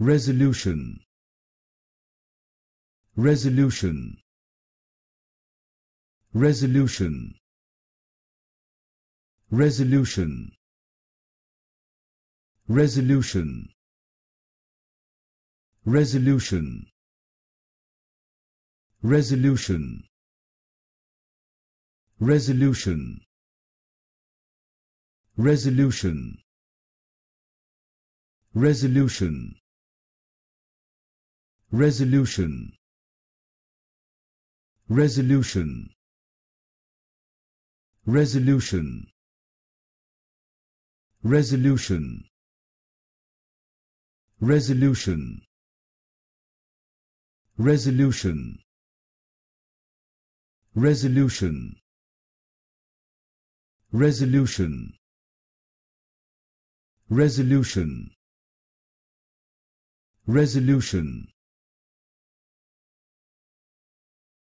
resolution resolution resolution resolution resolution resolution resolution resolution resolution resolution resolution resolution resolution resolution resolution resolution resolution resolution resolution resolution